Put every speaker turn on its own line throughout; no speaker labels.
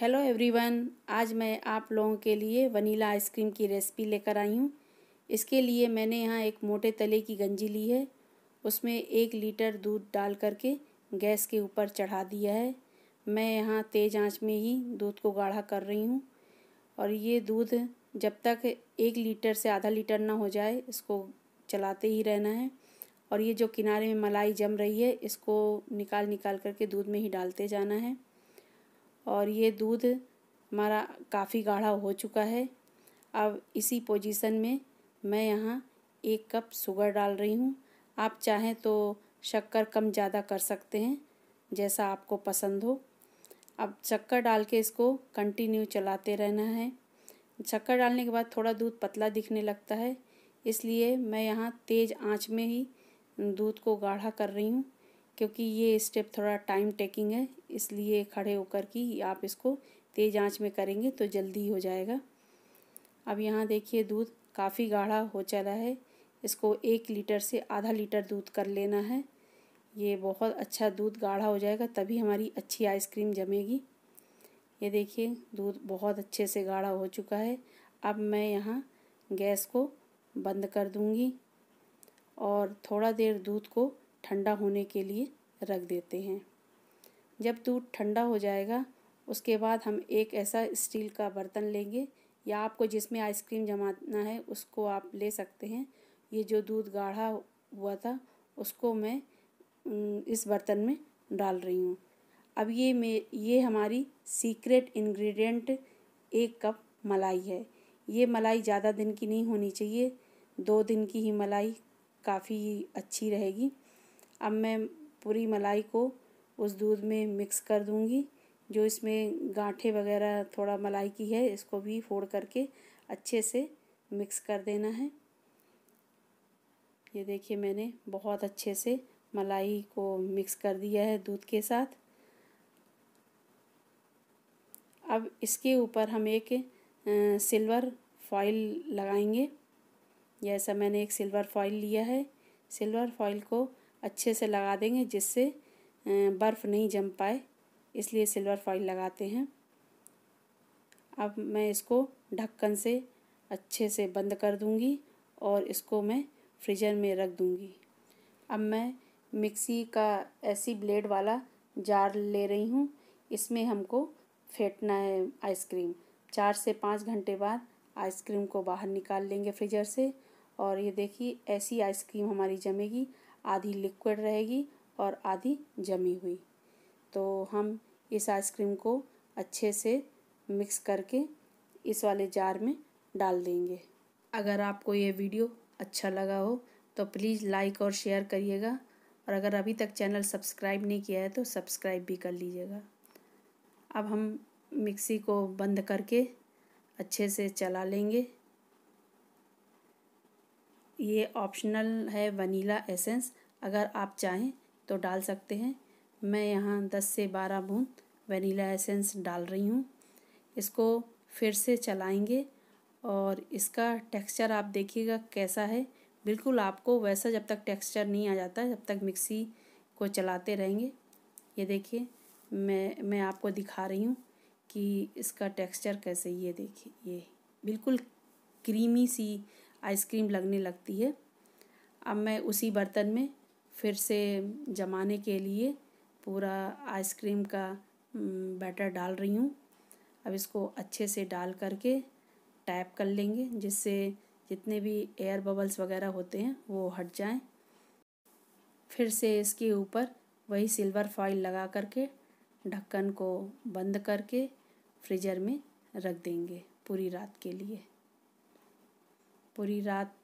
hello everyone आज मैं आप लोगों के लिए वनीला आइसक्रीम की रेसिपी लेकर आई हूँ इसके लिए मैंने यहाँ एक मोटे तले की गंजी ली है उसमें एक लीटर दूध डाल करके गैस के ऊपर चढ़ा दिया है मैं यहाँ तेज़ आंच में ही दूध को गाढ़ा कर रही हूँ और ये दूध जब तक एक लीटर से आधा लीटर ना हो जाए इसको चलाते ही रहना है और ये जो किनारे में मलाई जम रही है इसको निकाल निकाल करके दूध में ही डालते जाना है और ये दूध हमारा काफ़ी गाढ़ा हो चुका है अब इसी पोजीशन में मैं यहाँ एक कप शुगर डाल रही हूँ आप चाहें तो शक्कर कम ज़्यादा कर सकते हैं जैसा आपको पसंद हो अब शक्कर डाल के इसको कंटिन्यू चलाते रहना है शक्कर डालने के बाद थोड़ा दूध पतला दिखने लगता है इसलिए मैं यहाँ तेज़ आँच में ही दूध को गाढ़ा कर रही हूँ क्योंकि ये स्टेप थोड़ा टाइम टेकिंग है इसलिए खड़े होकर कि आप इसको तेज़ आंच में करेंगे तो जल्दी हो जाएगा अब यहाँ देखिए दूध काफ़ी गाढ़ा हो चला है इसको एक लीटर से आधा लीटर दूध कर लेना है ये बहुत अच्छा दूध गाढ़ा हो जाएगा तभी हमारी अच्छी आइसक्रीम जमेगी ये देखिए दूध बहुत अच्छे से गाढ़ा हो चुका है अब मैं यहाँ गैस को बंद कर दूँगी और थोड़ा देर दूध को ठंडा होने के लिए रख देते हैं जब दूध ठंडा हो जाएगा उसके बाद हम एक ऐसा स्टील का बर्तन लेंगे या आपको जिसमें आइसक्रीम जमाना है उसको आप ले सकते हैं ये जो दूध गाढ़ा हुआ था उसको मैं इस बर्तन में डाल रही हूँ अब ये मे ये हमारी सीक्रेट इंग्रेडिएंट एक कप मलाई है ये मलाई ज़्यादा दिन की नहीं होनी चाहिए दो दिन की ही मलाई काफ़ी अच्छी रहेगी अब मैं पूरी मलाई को उस दूध में मिक्स कर दूंगी जो इसमें गांठे वगैरह थोड़ा मलाई की है इसको भी फोड़ करके अच्छे से मिक्स कर देना है ये देखिए मैंने बहुत अच्छे से मलाई को मिक्स कर दिया है दूध के साथ अब इसके ऊपर हम एक सिल्वर फॉइल लगाएंगे जैसा मैंने एक सिल्वर फॉइल लिया है सिल्वर फॉइल को अच्छे से लगा देंगे जिससे बर्फ़ नहीं जम पाए इसलिए सिल्वर फॉइल लगाते हैं अब मैं इसको ढक्कन से अच्छे से बंद कर दूंगी और इसको मैं फ्रीजर में रख दूंगी अब मैं मिक्सी का ऐसी ब्लेड वाला जार ले रही हूँ इसमें हमको फेंटना है आइसक्रीम चार से पाँच घंटे बाद आइसक्रीम को बाहर निकाल लेंगे फ्रीजर से और ये देखिए ऐसी आइसक्रीम हमारी जमेगी आधी लिक्विड रहेगी और आधी जमी हुई तो हम इस आइसक्रीम को अच्छे से मिक्स करके इस वाले जार में डाल देंगे अगर आपको ये वीडियो अच्छा लगा हो तो प्लीज़ लाइक और शेयर करिएगा और अगर अभी तक चैनल सब्सक्राइब नहीं किया है तो सब्सक्राइब भी कर लीजिएगा अब हम मिक्सी को बंद करके अच्छे से चला लेंगे ये ऑप्शनल है वनीला एसेंस अगर आप चाहें तो डाल सकते हैं मैं यहाँ दस से बारह बूंद वनीला एसेंस डाल रही हूँ इसको फिर से चलाएंगे और इसका टेक्सचर आप देखिएगा कैसा है बिल्कुल आपको वैसा जब तक टेक्सचर नहीं आ जाता जब तक मिक्सी को चलाते रहेंगे ये देखिए मैं मैं आपको दिखा रही हूँ कि इसका टेक्सचर कैसे ये देखिए ये बिल्कुल क्रीमी सी आइसक्रीम लगने लगती है अब मैं उसी बर्तन में फिर से जमाने के लिए पूरा आइसक्रीम का बैटर डाल रही हूँ अब इसको अच्छे से डाल करके टैप कर लेंगे जिससे जितने भी एयर बबल्स वगैरह होते हैं वो हट जाएं फिर से इसके ऊपर वही सिल्वर फॉइल लगा करके ढक्कन को बंद करके फ्रीजर में रख देंगे पूरी रात के लिए पूरी रात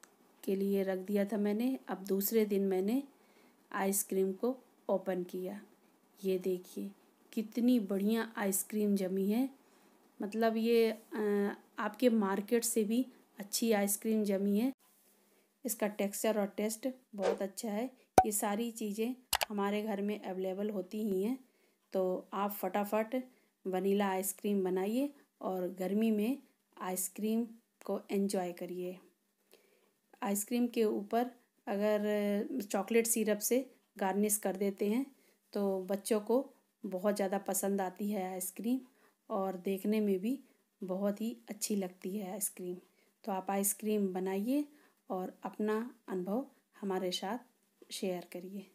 के लिए रख दिया था मैंने अब दूसरे दिन मैंने आइसक्रीम को ओपन किया ये देखिए कितनी बढ़िया आइसक्रीम जमी है मतलब ये आपके मार्केट से भी अच्छी आइसक्रीम जमी है इसका टेक्सचर और टेस्ट बहुत अच्छा है ये सारी चीज़ें हमारे घर में अवेलेबल होती ही हैं तो आप फटाफट वनीला आइसक्रीम बनाइए और गर्मी में आइसक्रीम को एंजॉय करिए आइसक्रीम के ऊपर अगर चॉकलेट सिरप से गार्निश कर देते हैं तो बच्चों को बहुत ज़्यादा पसंद आती है आइसक्रीम और देखने में भी बहुत ही अच्छी लगती है आइसक्रीम तो आप आइसक्रीम बनाइए और अपना अनुभव हमारे साथ शेयर करिए